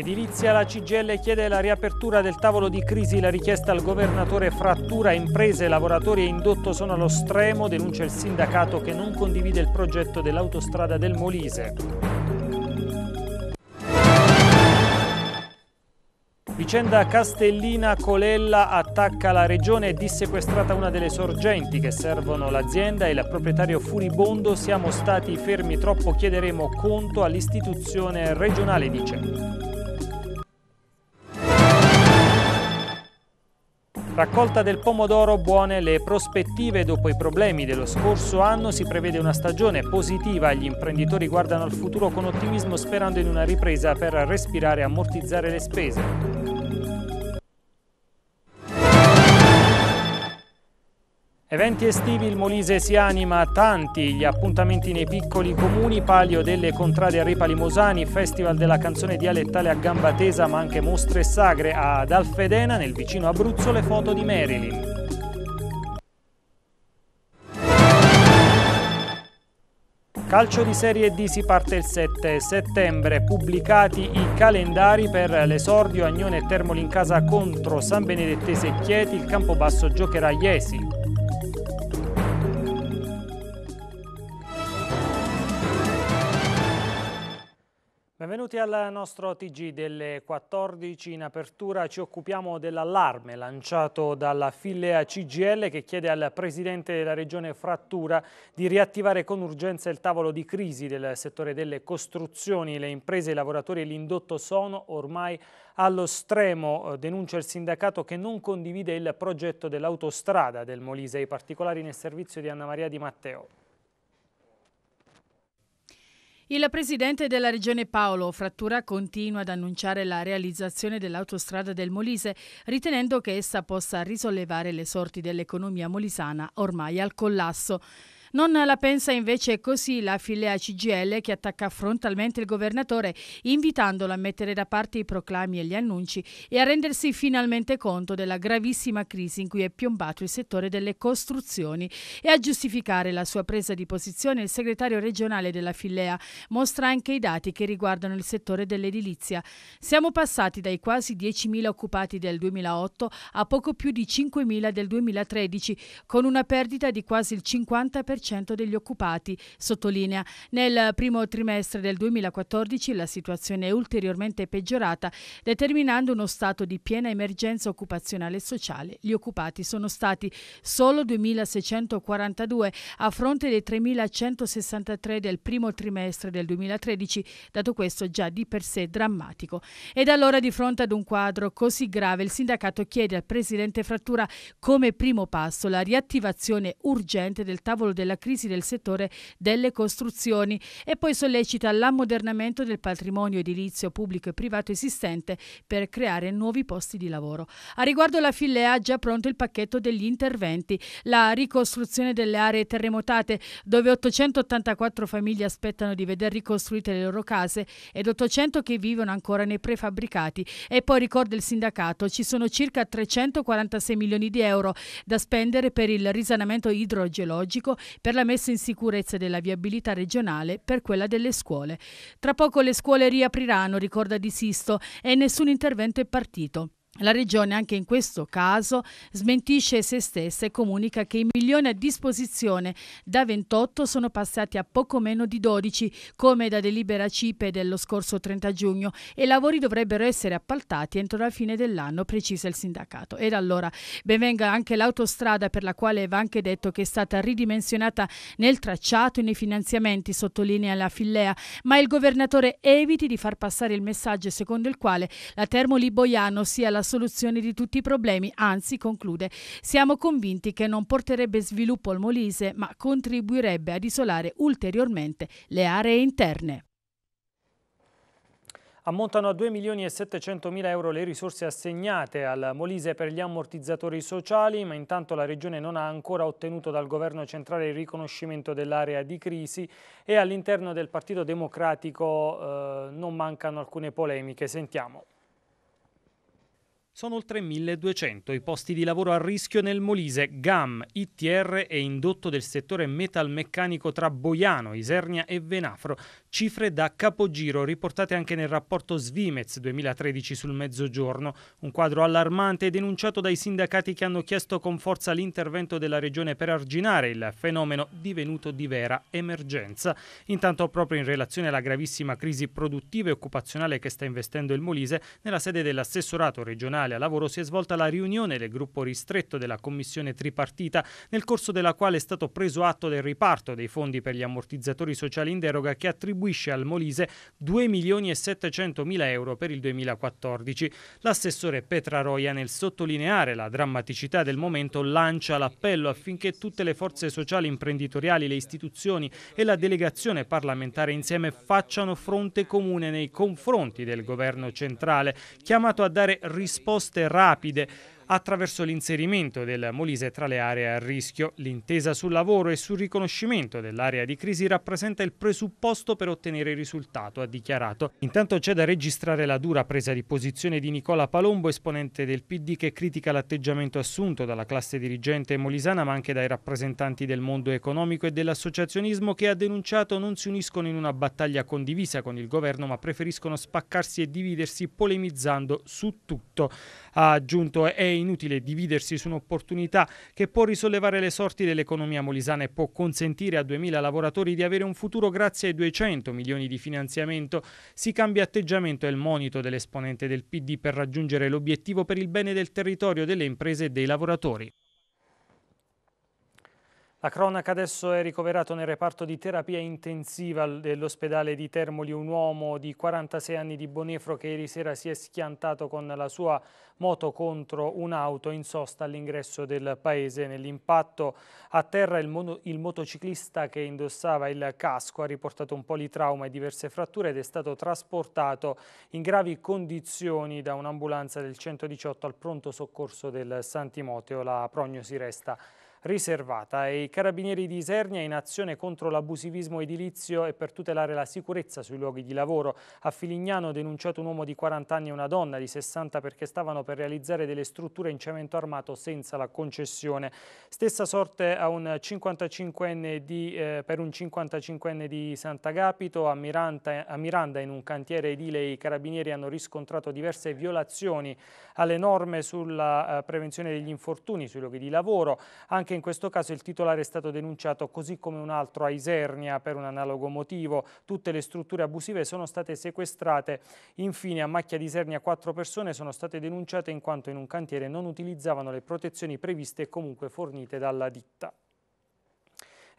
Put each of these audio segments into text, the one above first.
Edilizia, la CGL chiede la riapertura del tavolo di crisi, la richiesta al governatore frattura imprese, lavoratori e indotto sono allo stremo, denuncia il sindacato che non condivide il progetto dell'autostrada del Molise. Vicenda Castellina Colella attacca la regione e dissequestrata una delle sorgenti che servono l'azienda e il proprietario furibondo siamo stati fermi troppo chiederemo conto all'istituzione regionale dice. Raccolta del pomodoro buone le prospettive dopo i problemi dello scorso anno, si prevede una stagione positiva, gli imprenditori guardano al futuro con ottimismo sperando in una ripresa per respirare e ammortizzare le spese. Eventi estivi il Molise si anima, a tanti gli appuntamenti nei piccoli comuni, palio delle contrade a Ripa Limosani, festival della canzone dialettale a gamba tesa ma anche mostre sagre ad Alfedena nel vicino Abruzzo le foto di Marilyn. Calcio di Serie D si parte il 7 settembre, pubblicati i calendari per l'esordio Agnone e Termoli in casa contro San Benedettese e Chieti, il Campobasso giocherà Iesi. Benvenuti al nostro TG delle 14. In apertura ci occupiamo dell'allarme lanciato dalla Fillea CGL che chiede al presidente della regione Frattura di riattivare con urgenza il tavolo di crisi del settore delle costruzioni. Le imprese, i lavoratori e l'indotto sono ormai allo stremo, denuncia il sindacato che non condivide il progetto dell'autostrada del Molise. I particolari nel servizio di Anna Maria Di Matteo. Il presidente della regione Paolo Frattura continua ad annunciare la realizzazione dell'autostrada del Molise, ritenendo che essa possa risollevare le sorti dell'economia molisana ormai al collasso. Non la pensa invece così la filea CGL che attacca frontalmente il governatore invitandolo a mettere da parte i proclami e gli annunci e a rendersi finalmente conto della gravissima crisi in cui è piombato il settore delle costruzioni e a giustificare la sua presa di posizione il segretario regionale della filea mostra anche i dati che riguardano il settore dell'edilizia. Siamo passati dai quasi 10.000 occupati del 2008 a poco più di 5.000 del 2013 con una perdita di quasi il 50% 40% degli occupati, sottolinea. Nel primo trimestre del 2014 la situazione è ulteriormente peggiorata, determinando uno stato di piena emergenza occupazionale e sociale. Gli occupati sono stati solo 2.642 a fronte dei 3.163 del primo trimestre del 2013, dato questo già di per sé drammatico. Ed allora di fronte ad un quadro così grave il sindacato chiede al presidente Frattura come primo passo la riattivazione urgente del tavolo della della crisi del settore delle costruzioni e poi sollecita l'ammodernamento del patrimonio edilizio pubblico e privato esistente per creare nuovi posti di lavoro. A riguardo la Filea ha già pronto il pacchetto degli interventi, la ricostruzione delle aree terremotate dove 884 famiglie aspettano di vedere ricostruite le loro case ed 800 che vivono ancora nei prefabbricati e poi ricorda il sindacato ci sono circa 346 milioni di euro da spendere per il risanamento idrogeologico, per la messa in sicurezza della viabilità regionale per quella delle scuole. Tra poco le scuole riapriranno, ricorda Di Sisto, e nessun intervento è partito. La Regione anche in questo caso smentisce se stessa e comunica che i milioni a disposizione da 28 sono passati a poco meno di 12, come da delibera CIPE dello scorso 30 giugno, e i lavori dovrebbero essere appaltati entro la fine dell'anno, precisa il sindacato. Ed allora benvenga anche l'autostrada per la quale va anche detto che è stata ridimensionata nel tracciato e nei finanziamenti, sottolinea la Fillea, ma il governatore eviti di far passare il messaggio secondo il quale la Termoli Boiano sia la la soluzione di tutti i problemi, anzi conclude, siamo convinti che non porterebbe sviluppo al Molise ma contribuirebbe ad isolare ulteriormente le aree interne. Ammontano a 2 milioni e 700 mila euro le risorse assegnate al Molise per gli ammortizzatori sociali, ma intanto la Regione non ha ancora ottenuto dal Governo centrale il riconoscimento dell'area di crisi e all'interno del Partito Democratico eh, non mancano alcune polemiche. Sentiamo. Sono oltre 1200 i posti di lavoro a rischio nel Molise, GAM, ITR e indotto del settore metalmeccanico tra Boiano, Isernia e Venafro, cifre da capogiro riportate anche nel rapporto Svimez 2013 sul Mezzogiorno, un quadro allarmante denunciato dai sindacati che hanno chiesto con forza l'intervento della regione per arginare il fenomeno divenuto di vera emergenza. Intanto proprio in relazione alla gravissima crisi produttiva e occupazionale che sta investendo il Molise, nella sede dell'assessorato regionale Italia Lavoro si è svolta la riunione del gruppo ristretto della commissione tripartita, nel corso della quale è stato preso atto del riparto dei fondi per gli ammortizzatori sociali in deroga che attribuisce al Molise 2 milioni e 700 mila euro per il 2014. L'assessore Petra Roia, nel sottolineare la drammaticità del momento, lancia l'appello affinché tutte le forze sociali imprenditoriali, le istituzioni e la delegazione parlamentare insieme facciano fronte comune nei confronti del governo centrale, chiamato a dare risposte risposte rapide attraverso l'inserimento del Molise tra le aree a rischio. L'intesa sul lavoro e sul riconoscimento dell'area di crisi rappresenta il presupposto per ottenere il risultato, ha dichiarato. Intanto c'è da registrare la dura presa di posizione di Nicola Palombo, esponente del PD che critica l'atteggiamento assunto dalla classe dirigente molisana ma anche dai rappresentanti del mondo economico e dell'associazionismo che ha denunciato non si uniscono in una battaglia condivisa con il governo ma preferiscono spaccarsi e dividersi polemizzando su tutto. Ha aggiunto è inutile dividersi su un'opportunità che può risollevare le sorti dell'economia molisana e può consentire a 2.000 lavoratori di avere un futuro grazie ai 200 milioni di finanziamento. Si cambia atteggiamento e il monito dell'esponente del PD per raggiungere l'obiettivo per il bene del territorio, delle imprese e dei lavoratori. La cronaca adesso è ricoverato nel reparto di terapia intensiva dell'ospedale di Termoli un uomo di 46 anni di Bonefro che ieri sera si è schiantato con la sua moto contro un'auto in sosta all'ingresso del paese. Nell'impatto a terra il, mono, il, motociclista che indossava il casco ha riportato un politrauma e diverse fratture ed è stato trasportato in gravi condizioni da un'ambulanza del 118 al pronto soccorso del Santimoteo. La prognosi resta riservata e i carabinieri di Isernia in azione contro l'abusivismo edilizio e per tutelare la sicurezza sui luoghi di lavoro. A Filignano denunciato un uomo di 40 anni e una donna di 60 perché stavano per realizzare delle strutture in cemento armato senza la concessione. Stessa sorte a un 55enne di, eh, per un 55enne di Sant'Agapito, a, Miranda, a Miranda in un cantiere edile i carabinieri hanno riscontrato diverse violazioni alle norme sulla eh, prevenzione degli infortuni sui luoghi di lavoro, anche anche in questo caso il titolare è stato denunciato così come un altro a Isernia per un analogo motivo. Tutte le strutture abusive sono state sequestrate. Infine a Macchia di Isernia quattro persone sono state denunciate in quanto in un cantiere non utilizzavano le protezioni previste e comunque fornite dalla ditta.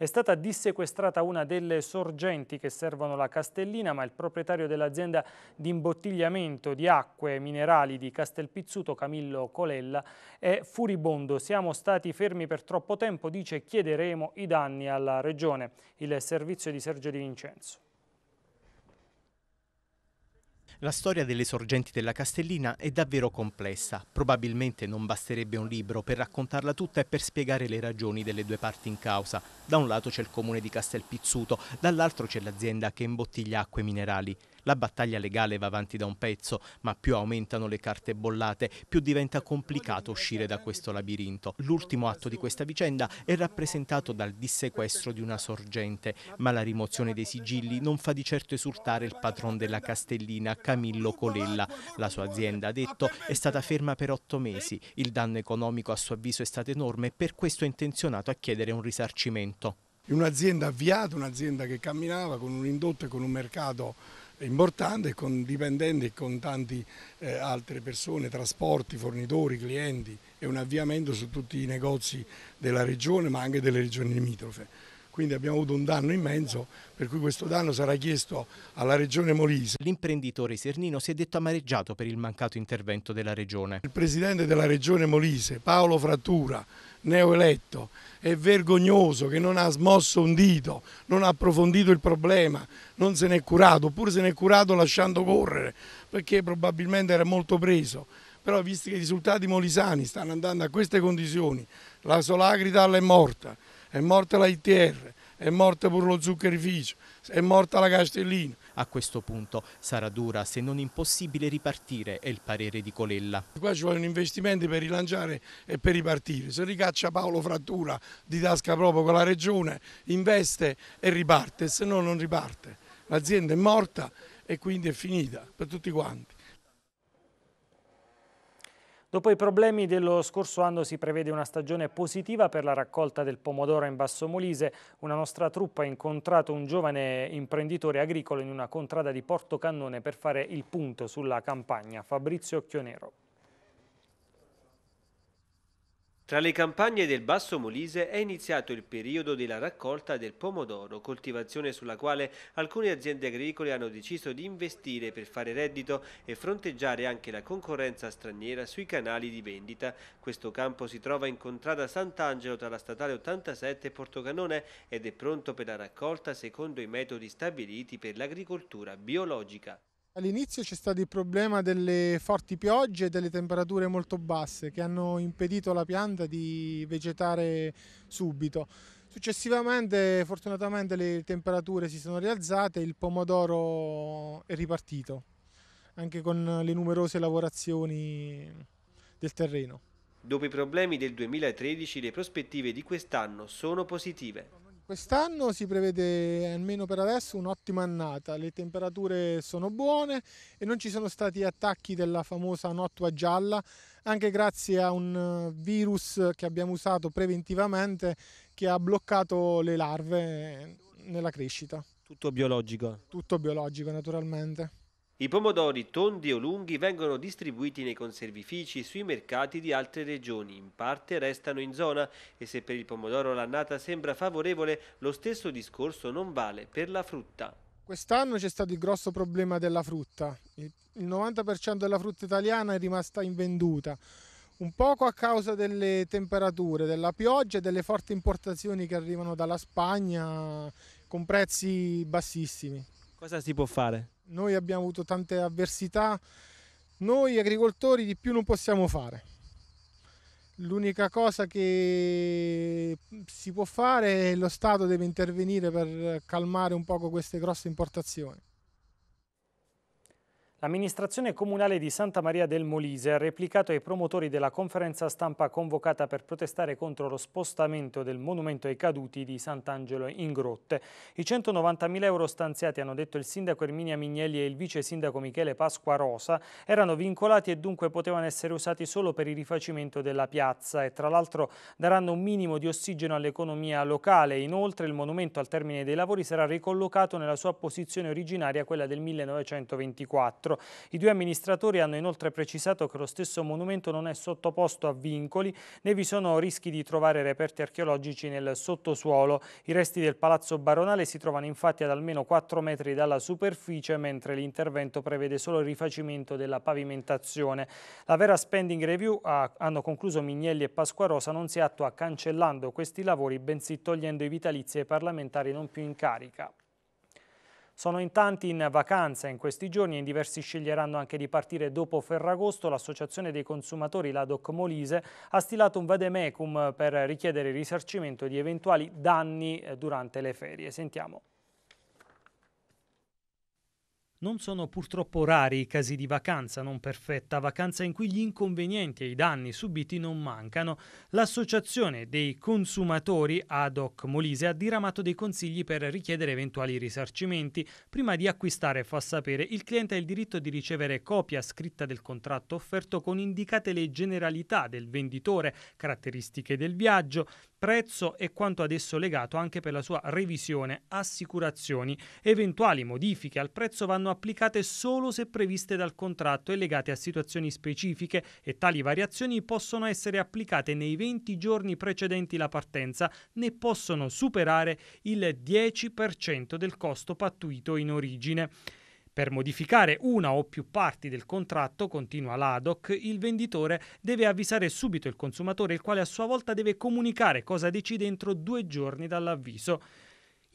È stata dissequestrata una delle sorgenti che servono la Castellina, ma il proprietario dell'azienda di imbottigliamento di acque e minerali di Castelpizzuto, Camillo Colella, è furibondo. Siamo stati fermi per troppo tempo, dice chiederemo i danni alla Regione. Il servizio di Sergio Di Vincenzo. La storia delle sorgenti della Castellina è davvero complessa. Probabilmente non basterebbe un libro per raccontarla tutta e per spiegare le ragioni delle due parti in causa. Da un lato c'è il comune di Castelpizzuto, dall'altro c'è l'azienda che imbottiglia acque minerali. La battaglia legale va avanti da un pezzo, ma più aumentano le carte bollate, più diventa complicato uscire da questo labirinto. L'ultimo atto di questa vicenda è rappresentato dal dissequestro di una sorgente, ma la rimozione dei sigilli non fa di certo esultare il patron della Castellina, Camillo Colella. La sua azienda, ha detto, è stata ferma per otto mesi. Il danno economico a suo avviso è stato enorme e per questo è intenzionato a chiedere un risarcimento. Un'azienda avviata, un'azienda che camminava con un indotto e con un mercato importante con dipendenti e con tante eh, altre persone, trasporti, fornitori, clienti e un avviamento su tutti i negozi della regione ma anche delle regioni limitrofe quindi abbiamo avuto un danno immenso per cui questo danno sarà chiesto alla regione Molise. L'imprenditore Sernino si è detto amareggiato per il mancato intervento della regione. Il presidente della regione Molise, Paolo Frattura, neoeletto, è vergognoso che non ha smosso un dito, non ha approfondito il problema, non se n'è curato, oppure se n'è curato lasciando correre, perché probabilmente era molto preso però visto che i risultati molisani stanno andando a queste condizioni, la Solagrida è morta, è morta la ITR, è morta pure lo zuccherificio, è morta la Castellina. A questo punto sarà dura, se non impossibile, ripartire, è il parere di Colella. Qua ci vogliono investimenti per rilanciare e per ripartire. Se ricaccia Paolo Frattura di tasca proprio con la regione, investe e riparte, se no non riparte. L'azienda è morta e quindi è finita per tutti quanti. Dopo i problemi dello scorso anno si prevede una stagione positiva per la raccolta del pomodoro in Basso Molise. Una nostra truppa ha incontrato un giovane imprenditore agricolo in una contrada di Porto Cannone per fare il punto sulla campagna. Fabrizio Occhionero. Tra le campagne del Basso Molise è iniziato il periodo della raccolta del pomodoro, coltivazione sulla quale alcune aziende agricole hanno deciso di investire per fare reddito e fronteggiare anche la concorrenza straniera sui canali di vendita. Questo campo si trova in contrada Sant'Angelo tra la statale 87 e Portocanone ed è pronto per la raccolta secondo i metodi stabiliti per l'agricoltura biologica. All'inizio c'è stato il problema delle forti piogge e delle temperature molto basse che hanno impedito alla pianta di vegetare subito. Successivamente fortunatamente le temperature si sono rialzate e il pomodoro è ripartito anche con le numerose lavorazioni del terreno. Dopo i problemi del 2013 le prospettive di quest'anno sono positive. Quest'anno si prevede, almeno per adesso, un'ottima annata, le temperature sono buone e non ci sono stati attacchi della famosa nottua gialla, anche grazie a un eh, virus che abbiamo usato preventivamente che ha bloccato le larve nella crescita. Tutto biologico? Tutto biologico, naturalmente. I pomodori tondi o lunghi vengono distribuiti nei conservifici sui mercati di altre regioni, in parte restano in zona e se per il pomodoro l'annata sembra favorevole, lo stesso discorso non vale per la frutta. Quest'anno c'è stato il grosso problema della frutta, il 90% della frutta italiana è rimasta invenduta, un poco a causa delle temperature, della pioggia e delle forti importazioni che arrivano dalla Spagna con prezzi bassissimi. Cosa si può fare? noi abbiamo avuto tante avversità, noi agricoltori di più non possiamo fare. L'unica cosa che si può fare è lo Stato deve intervenire per calmare un poco queste grosse importazioni. L'amministrazione comunale di Santa Maria del Molise ha replicato ai promotori della conferenza stampa convocata per protestare contro lo spostamento del monumento ai caduti di Sant'Angelo in Grotte. I 190.000 euro stanziati, hanno detto il sindaco Erminia Mignelli e il vice sindaco Michele Pasqua Rosa, erano vincolati e dunque potevano essere usati solo per il rifacimento della piazza e tra l'altro daranno un minimo di ossigeno all'economia locale. Inoltre il monumento al termine dei lavori sarà ricollocato nella sua posizione originaria, quella del 1924. 2024. I due amministratori hanno inoltre precisato che lo stesso monumento non è sottoposto a vincoli né vi sono rischi di trovare reperti archeologici nel sottosuolo. I resti del palazzo baronale si trovano infatti ad almeno 4 metri dalla superficie mentre l'intervento prevede solo il rifacimento della pavimentazione. La vera spending review ha, hanno concluso Mignelli e Pasquarosa non si attua cancellando questi lavori bensì togliendo i vitalizi ai parlamentari non più in carica. Sono in tanti in vacanza in questi giorni e in diversi sceglieranno anche di partire dopo Ferragosto. L'Associazione dei Consumatori, la Doc Molise, ha stilato un vademecum per richiedere il risarcimento di eventuali danni eh, durante le ferie. Sentiamo. Non sono purtroppo rari i casi di vacanza non perfetta, vacanza in cui gli inconvenienti e i danni subiti non mancano. L'Associazione dei consumatori ad hoc Molise ha diramato dei consigli per richiedere eventuali risarcimenti. Prima di acquistare, fa sapere, il cliente ha il diritto di ricevere copia scritta del contratto offerto con indicate le generalità del venditore, caratteristiche del viaggio, prezzo e quanto ad esso legato anche per la sua revisione, assicurazioni. Eventuali modifiche al prezzo vanno applicate solo se previste dal contratto e legate a situazioni specifiche e tali variazioni possono essere applicate nei 20 giorni precedenti la partenza ne possono superare il 10% del costo pattuito in origine. Per modificare una o più parti del contratto, continua l'ADOC, il venditore deve avvisare subito il consumatore, il quale a sua volta deve comunicare cosa decide entro due giorni dall'avviso.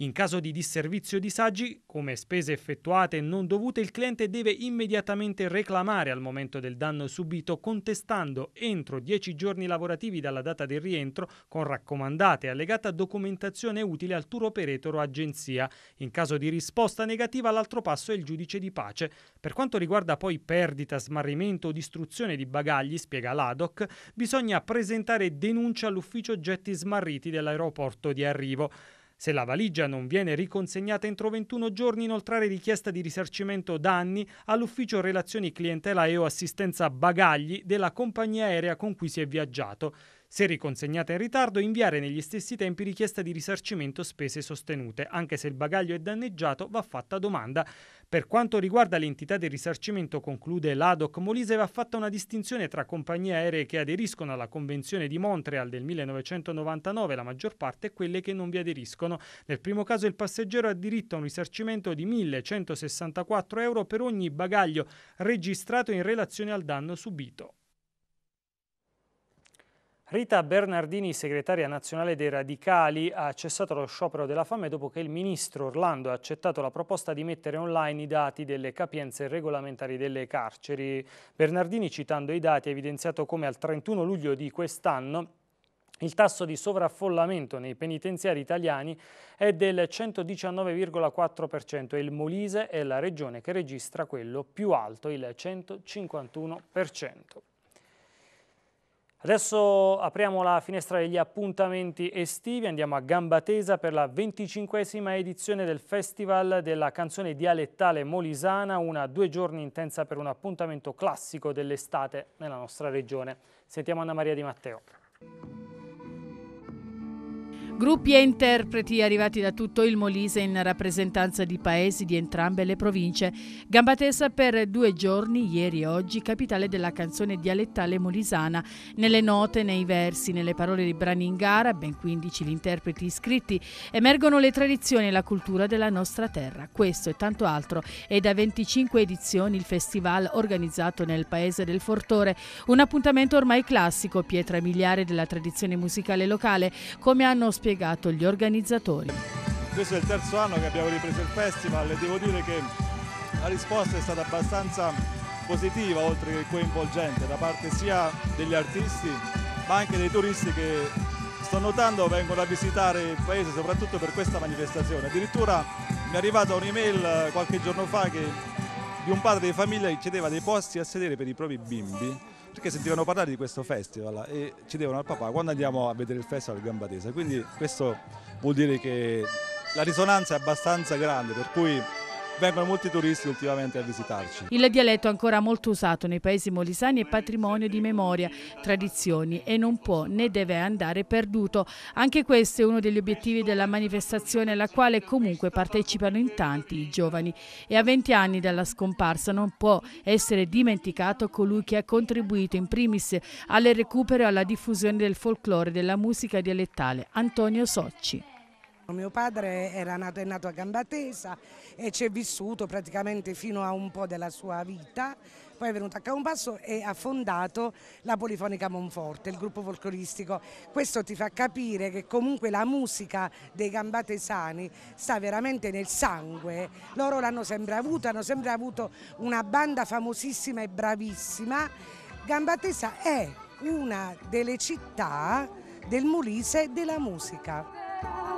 In caso di disservizio di saggi, come spese effettuate non dovute, il cliente deve immediatamente reclamare al momento del danno subito contestando entro 10 giorni lavorativi dalla data del rientro con raccomandate e allegata documentazione utile al tour operator o agenzia. In caso di risposta negativa, l'altro passo è il giudice di pace. Per quanto riguarda poi perdita, smarrimento o distruzione di bagagli, spiega l'ADOC, bisogna presentare denuncia all'ufficio oggetti smarriti dell'aeroporto di arrivo. Se la valigia non viene riconsegnata entro 21 giorni, inoltrare richiesta di risarcimento danni all'ufficio relazioni clientela e o assistenza bagagli della compagnia aerea con cui si è viaggiato. Se riconsegnata in ritardo, inviare negli stessi tempi richiesta di risarcimento spese sostenute. Anche se il bagaglio è danneggiato, va fatta domanda. Per quanto riguarda l'entità del risarcimento, conclude l'ADOC, Molise va fatta una distinzione tra compagnie aeree che aderiscono alla Convenzione di Montreal del 1999, la maggior parte, e quelle che non vi aderiscono. Nel primo caso il passeggero ha diritto a un risarcimento di 1.164 euro per ogni bagaglio registrato in relazione al danno subito. Rita Bernardini, segretaria nazionale dei Radicali, ha cessato lo sciopero della fame dopo che il ministro Orlando ha accettato la proposta di mettere online i dati delle capienze regolamentari delle carceri. Bernardini, citando i dati, ha evidenziato come al 31 luglio di quest'anno il tasso di sovraffollamento nei penitenziari italiani è del 119,4% e il Molise è la regione che registra quello più alto, il 151%. Adesso apriamo la finestra degli appuntamenti estivi, andiamo a Gambatesa per la 25esima edizione del Festival della canzone dialettale molisana, una due giorni intensa per un appuntamento classico dell'estate nella nostra regione. Sentiamo Anna Maria Di Matteo. Gruppi e interpreti arrivati da tutto il Molise in rappresentanza di paesi di entrambe le province. Gambatesa per due giorni, ieri e oggi, capitale della canzone dialettale molisana. Nelle note, nei versi, nelle parole di brani in gara, ben 15 gli interpreti iscritti, emergono le tradizioni e la cultura della nostra terra. Questo e tanto altro è da 25 edizioni il festival organizzato nel paese del Fortore, un appuntamento ormai classico, pietra miliare della tradizione musicale locale, come hanno spiegato spiegato gli organizzatori. Questo è il terzo anno che abbiamo ripreso il festival e devo dire che la risposta è stata abbastanza positiva oltre che coinvolgente da parte sia degli artisti ma anche dei turisti che sto notando vengono a visitare il paese soprattutto per questa manifestazione. Addirittura mi è arrivata un'email eh, qualche giorno fa che di un padre di famiglia che chiedeva dei posti a sedere per i propri bimbi perché sentivano parlare di questo festival e ci devono al papà quando andiamo a vedere il festival Gambatesa, quindi questo vuol dire che la risonanza è abbastanza grande per cui vengono molti turisti ultimamente a visitarci. Il dialetto è ancora molto usato nei paesi molisani è patrimonio di memoria, tradizioni e non può né deve andare perduto. Anche questo è uno degli obiettivi della manifestazione alla quale comunque partecipano in tanti i giovani e a 20 anni dalla scomparsa non può essere dimenticato colui che ha contribuito in primis al recupero e alla diffusione del folklore della musica dialettale, Antonio Socci. Mio padre era nato, è nato a Gambatesa e ci è vissuto praticamente fino a un po' della sua vita, poi è venuto a Campasso e ha fondato la Polifonica Monforte, il gruppo folcloristico. Questo ti fa capire che comunque la musica dei gambatesani sta veramente nel sangue. Loro l'hanno sempre avuta, hanno sempre avuto una banda famosissima e bravissima. Gambatesa è una delle città del Molise della musica.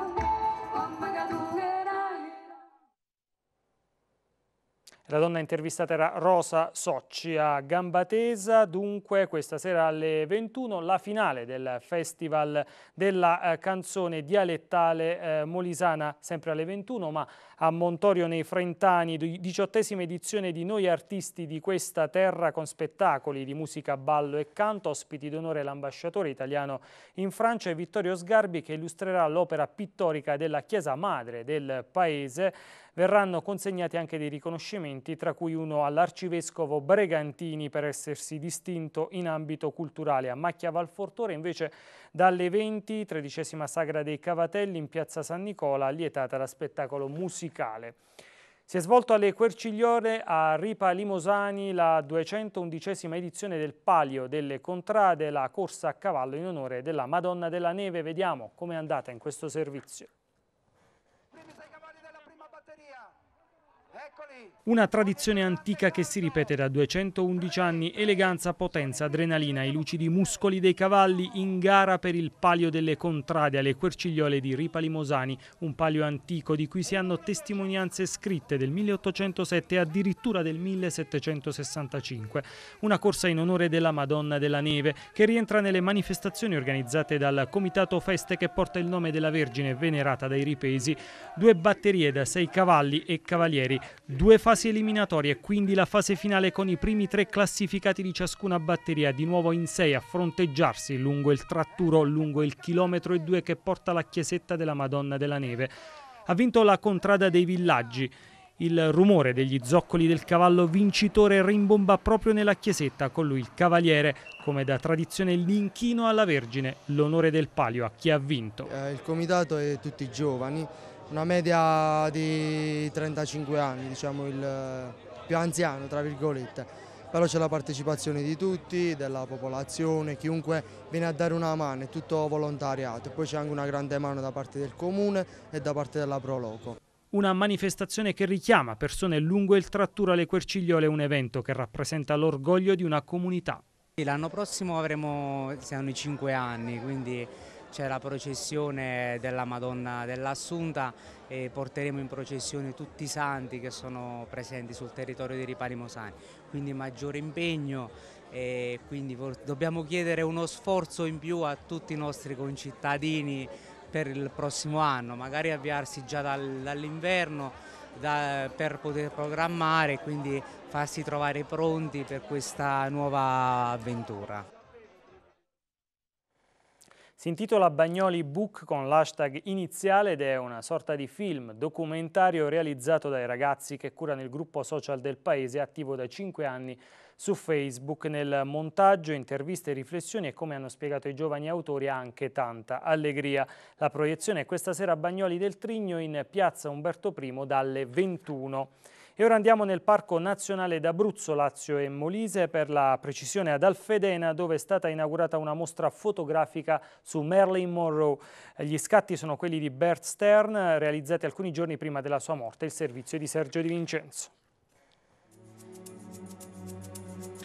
La donna intervistata era Rosa Socci a Gambatesa, dunque questa sera alle 21 la finale del Festival della eh, canzone dialettale eh, molisana, sempre alle 21, ma a Montorio nei Frentani, diciottesima edizione di Noi Artisti di questa terra con spettacoli di musica, ballo e canto, ospiti d'onore l'ambasciatore italiano in Francia e Vittorio Sgarbi che illustrerà l'opera pittorica della Chiesa Madre del Paese. Verranno consegnati anche dei riconoscimenti, tra cui uno all'arcivescovo Bregantini per essersi distinto in ambito culturale. A Macchia Valfortore invece dalle 20, tredicesima sagra dei Cavatelli in piazza San Nicola, lietata da spettacolo musicale musicale. Si è svolto alle Quercigliore a Ripa Limosani la 211 edizione del Palio delle Contrade, la corsa a cavallo in onore della Madonna della Neve. Vediamo come è andata in questo servizio. Una tradizione antica che si ripete da 211 anni, eleganza, potenza, adrenalina, i lucidi muscoli dei cavalli in gara per il palio delle contrade alle quercigliole di Ripa Limosani, un palio antico di cui si hanno testimonianze scritte del 1807 e addirittura del 1765. Una corsa in onore della Madonna della Neve che rientra nelle manifestazioni organizzate dal Comitato Feste che porta il nome della Vergine venerata dai ripesi, due batterie da sei cavalli e cavalieri, due Due fasi eliminatorie, quindi la fase finale con i primi tre classificati di ciascuna batteria, di nuovo in sei a fronteggiarsi lungo il tratturo, lungo il chilometro e due che porta la chiesetta della Madonna della Neve. Ha vinto la contrada dei villaggi. Il rumore degli zoccoli del cavallo vincitore rimbomba proprio nella chiesetta, con lui il cavaliere, come da tradizione l'inchino alla Vergine, l'onore del palio a chi ha vinto. Eh, il comitato è tutti giovani, una media di 35 anni, diciamo il più anziano tra virgolette. Però c'è la partecipazione di tutti, della popolazione, chiunque viene a dare una mano, è tutto volontariato. Poi c'è anche una grande mano da parte del comune e da parte della Proloco. Una manifestazione che richiama persone lungo il trattura alle Quercigliole, un evento che rappresenta l'orgoglio di una comunità. L'anno prossimo avremo, siamo i cinque anni, quindi c'è la processione della Madonna dell'Assunta e porteremo in processione tutti i santi che sono presenti sul territorio di Ripari Mosani, quindi maggiore impegno e quindi dobbiamo chiedere uno sforzo in più a tutti i nostri concittadini per il prossimo anno, magari avviarsi già dal, dall'inverno da, per poter programmare e quindi farsi trovare pronti per questa nuova avventura. Si intitola Bagnoli Book con l'hashtag iniziale ed è una sorta di film documentario realizzato dai ragazzi che curano il gruppo social del paese attivo da 5 anni su Facebook nel montaggio, interviste, riflessioni e come hanno spiegato i giovani autori anche tanta allegria. La proiezione è questa sera a Bagnoli del Trigno in piazza Umberto I dalle 21. E ora andiamo nel Parco Nazionale d'Abruzzo, Lazio e Molise, per la precisione ad Alfedena, dove è stata inaugurata una mostra fotografica su Marilyn Monroe. Gli scatti sono quelli di Bert Stern, realizzati alcuni giorni prima della sua morte, il servizio di Sergio Di Vincenzo.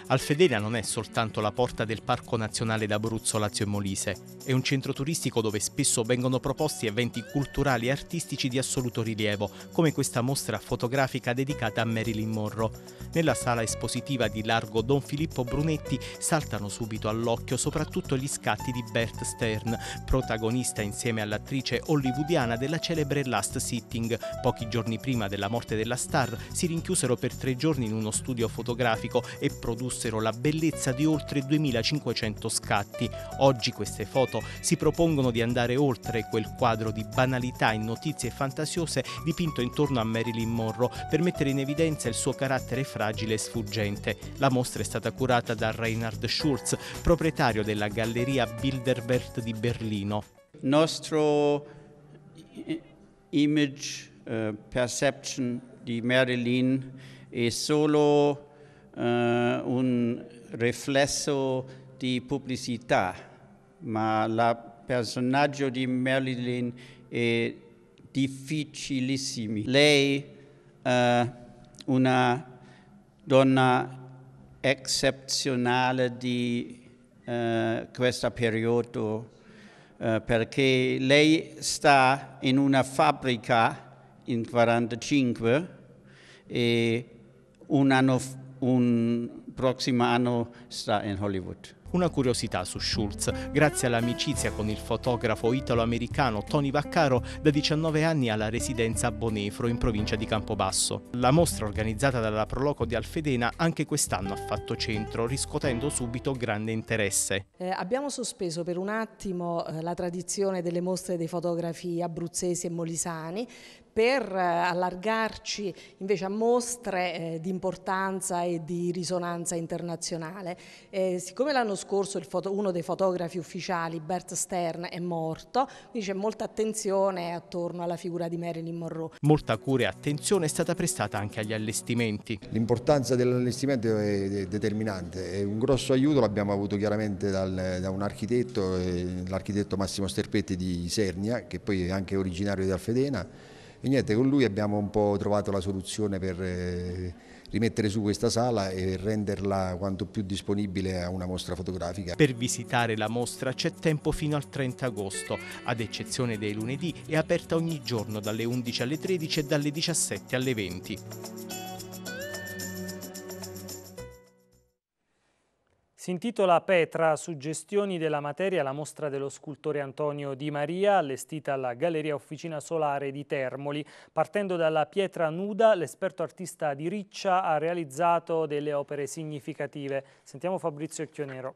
Alfedela non è soltanto la porta del Parco Nazionale d'Abruzzo, Lazio e Molise, è un centro turistico dove spesso vengono proposti eventi culturali e artistici di assoluto rilievo, come questa mostra fotografica dedicata a Marilyn Monroe. Nella sala espositiva di largo Don Filippo Brunetti saltano subito all'occhio soprattutto gli scatti di Bert Stern, protagonista insieme all'attrice hollywoodiana della celebre Last Sitting. Pochi giorni prima della morte della star si rinchiusero per tre giorni in uno studio fotografico e produssero raggiussero la bellezza di oltre 2500 scatti. Oggi queste foto si propongono di andare oltre quel quadro di banalità e notizie fantasiose dipinto intorno a Marilyn Monroe per mettere in evidenza il suo carattere fragile e sfuggente. La mostra è stata curata da Reinhard Schulz, proprietario della galleria Bilderberg di Berlino. Nostro eh, image uh, perception di Marilyn è solo eh, un riflesso di pubblicità, ma il personaggio di Marilyn è difficilissimo. Lei è eh, una donna eccezionale di uh, questo periodo perché lei sta in una fabbrica in 1945 e un anno un prossimo anno sta in Hollywood. Una curiosità su Schultz. Grazie all'amicizia con il fotografo italo-americano Tony Vaccaro, da 19 anni alla residenza a Bonefro in provincia di Campobasso. La mostra organizzata dalla Proloco di Alfedena anche quest'anno ha fatto centro, riscuotendo subito grande interesse. Eh, abbiamo sospeso per un attimo eh, la tradizione delle mostre dei fotografi abruzzesi e molisani per eh, allargarci invece a mostre eh, di importanza e di risonanza internazionale. Eh, siccome l'anno scorso uno dei fotografi ufficiali, Bert Stern, è morto, quindi c'è molta attenzione attorno alla figura di Marilyn Monroe. Molta cura e attenzione è stata prestata anche agli allestimenti. L'importanza dell'allestimento è determinante, è un grosso aiuto l'abbiamo avuto chiaramente dal, da un architetto, l'architetto Massimo Sterpetti di Sernia, che poi è anche originario di Alfedena, e niente, con lui abbiamo un po' trovato la soluzione per eh, rimettere su questa sala e renderla quanto più disponibile a una mostra fotografica. Per visitare la mostra c'è tempo fino al 30 agosto, ad eccezione dei lunedì, è aperta ogni giorno dalle 11 alle 13 e dalle 17 alle 20. Si intitola Petra, suggestioni della materia, la mostra dello scultore Antonio Di Maria, allestita alla Galleria Officina Solare di Termoli. Partendo dalla pietra nuda, l'esperto artista di Riccia ha realizzato delle opere significative. Sentiamo Fabrizio Chionero.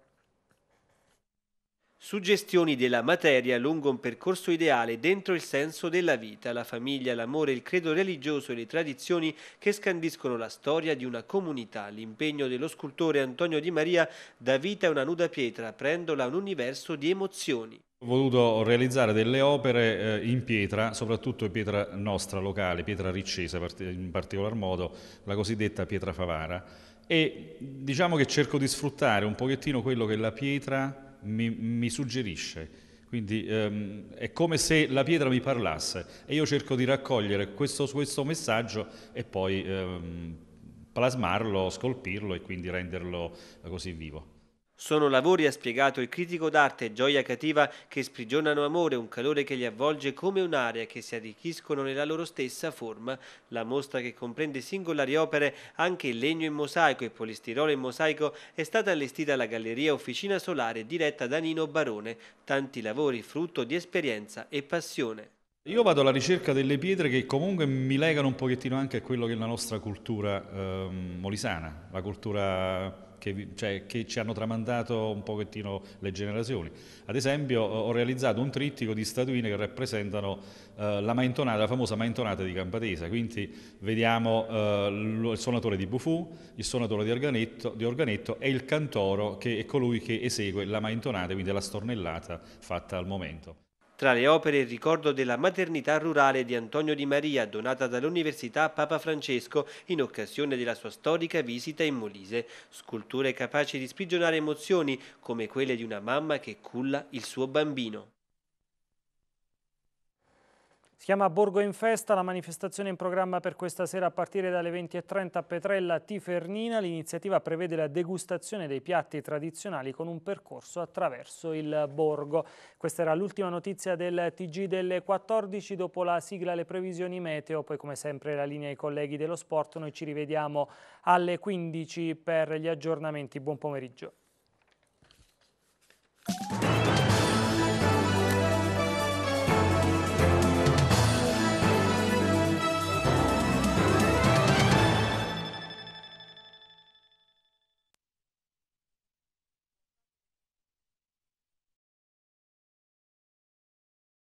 Suggestioni della materia lungo un percorso ideale dentro il senso della vita, la famiglia, l'amore, il credo religioso e le tradizioni che scandiscono la storia di una comunità. L'impegno dello scultore Antonio Di Maria dà vita a una nuda pietra, prendola a un universo di emozioni. Ho voluto realizzare delle opere eh, in pietra, soprattutto pietra nostra, locale, pietra riccesa in particolar modo, la cosiddetta pietra favara, e diciamo che cerco di sfruttare un pochettino quello che la pietra mi, mi suggerisce. Quindi ehm, è come se la pietra mi parlasse e io cerco di raccogliere questo, questo messaggio e poi ehm, plasmarlo, scolpirlo e quindi renderlo eh, così vivo. Sono lavori, ha spiegato il critico d'arte Gioia Cativa, che sprigionano amore, un calore che li avvolge come un'area che si arricchiscono nella loro stessa forma. La mostra che comprende singolari opere anche in legno in mosaico e polistirolo in mosaico è stata allestita alla Galleria Officina Solare diretta da Nino Barone. Tanti lavori frutto di esperienza e passione. Io vado alla ricerca delle pietre che comunque mi legano un pochettino anche a quello che è la nostra cultura eh, molisana, la cultura che, cioè, che, ci hanno tramandato un pochettino le generazioni. Ad esempio ho realizzato un trittico di statuine che rappresentano eh, la, la, famosa maintonata di Campadesa, quindi vediamo eh, il suonatore di Bufù, il suonatore di organetto, di organetto, e il cantoro che è colui che esegue la maintonata, quindi la stornellata fatta al momento. Tra le opere il ricordo della maternità rurale di Antonio Di Maria, donata dall'Università Papa Francesco in occasione della sua storica visita in Molise. Sculture capaci di sprigionare emozioni come quelle di una mamma che culla il suo bambino. Si chiama Borgo in Festa, la manifestazione in programma per questa sera a partire dalle 20.30 a Petrella Tifernina. L'iniziativa prevede la degustazione dei piatti tradizionali con un percorso attraverso il borgo. Questa era l'ultima notizia del TG delle 14. Dopo la sigla le previsioni meteo, poi come sempre la linea ai colleghi dello sport. Noi ci rivediamo alle 15 per gli aggiornamenti. Buon pomeriggio.